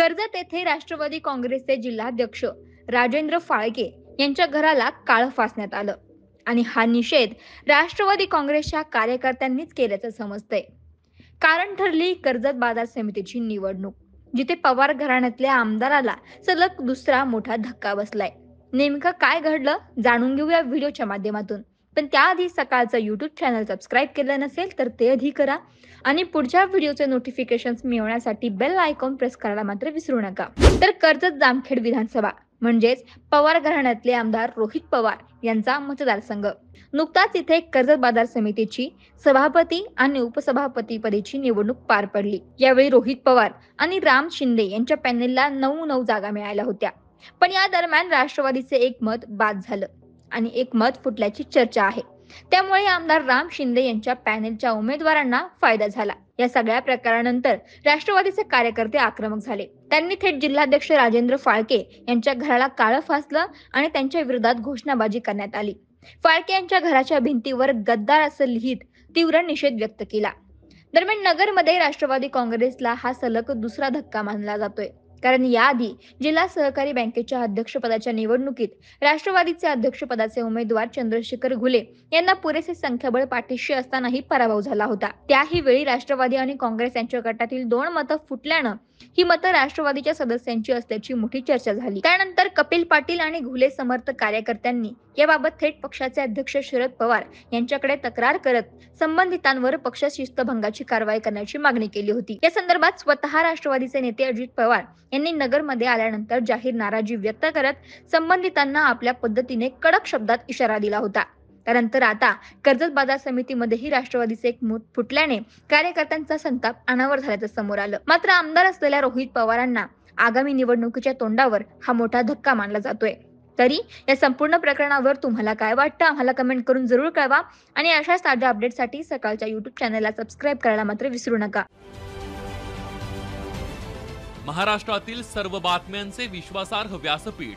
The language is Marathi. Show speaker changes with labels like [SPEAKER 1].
[SPEAKER 1] कर्जत येथे राष्ट्रवादी काँग्रेसचे जिल्हाध्यक्ष राजेंद्र फाळके यांच्या घराला काळ फासण्यात आलं आणि हा निषेध राष्ट्रवादी काँग्रेसच्या कार्यकर्त्यांनीच केल्याचं समजतंय कारण ठरली कर्जत बाजार समितीची निवडणूक जिथे पवार घराण्यातल्या आमदाराला सलग दुसरा मोठा धक्का बसलाय नेमकं काय घडलं जाणून घेऊया व्हिडिओच्या माध्यमातून पण त्याआधी सकाळचं युट्यूब चॅनल सबस्क्राईब केलं नसेल तर ते आधी करा आणि पुढच्या व्हिडिओचे नोटिफिकेशन्स मिळवण्यासाठी बेल आयकॉन प्रेस करायला मात्र विसरू नका तर कर्जत जामखेड विधानसभा म्हणजेच पवार घराण्यातले आमदार रोहित पवार यांचा मतदारसंघ नुकताच इथे कर्जत बाजार समितीची सभापती आणि उपसभापती पदेची निवडणूक पार पडली यावेळी रोहित पवार आणि राम शिंदे यांच्या पॅनेलला नऊ नऊ जागा मिळाल्या होत्या पण या दरम्यान राष्ट्रवादीचे एक मत बाद झालं आणि एक मत फुटल्याची चर्चा आहे त्यामुळे आमदार राम शिंदे यांच्या पॅनेलच्या उमेदवारांना फायदा झाला या सगळ्या प्रकारानंतर राष्ट्रवादीचे कार्यकर्ते आक्रमक झाले त्यांनी थेट जिल्हाध्यक्ष राजेंद्र फाळके यांच्या घराला काळं फासलं आणि त्यांच्या विरोधात घोषणाबाजी करण्यात आली फाळके यांच्या घराच्या भिंतीवर गद्दार असं लिहित तीव्र निषेध व्यक्त केला दरम्यान नगरमध्ये राष्ट्रवादी काँग्रेसला हा सलग दुसरा धक्का मानला जातोय कारण याआधी जिल्हा सहकारी बँकेच्या अध्यक्षपदाच्या निवडणुकीत राष्ट्रवादीचे अध्यक्षपदाचे उमेदवार चंद्रशेखर घुले यांना पुरेसे संख्याबळ पाठीशी असतानाही पराभव झाला होता त्याही वेळी राष्ट्रवादी आणि काँग्रेस यांच्या गटातील दोन मतं फुटल्यानं ही मतं राष्ट्रवादीच्या सदस्यांची असल्याची मोठी चर्चा झाली त्यानंतर कपिल पाटील आणि घुले समर्थ कार्यकर्त्यांनी याबाबत थेट पक्षाचे अध्यक्ष शरद पवार यांच्याकडे तक्रार करत संबंधितांवर पक्ष शिस्तभंगाची कारवाई करण्याची मागणी केली होती या संदर्भात स्वतः राष्ट्रवादीचे नेते अजित पवार यांनी नगरमध्ये आल्यानंतर जाहीर नाराजी व्यक्त करत संबंधितांना आपल्या पद्धतीने कडक शब्दात इशारा दिला होता त्यानंतर आता कर्जत बाजार समितीमध्येही राष्ट्रवादीचे एक मूत फुटल्याने कार्यकर्त्यांचा संताप अनावर झाल्याचं समोर आलं मात्र आमदार असलेल्या रोहित पवारांना आगामी निवडणुकीच्या तोंडावर हा मोठा धक्का मानला जातोय तरी या संपूर्ण प्रकरणावर तुम्हाला काय वाटतं आम्हाला कमेंट करून जरूर कळवा आणि अशाच ताज्या अपडेटसाठी सकाळच्या युट्यूब चॅनलला सबस्क्राईब करायला मात्र विसरू नका
[SPEAKER 2] महाराष्ट्रातील सर्व बातम्यांचे विश्वासार्ह व्यासपीठ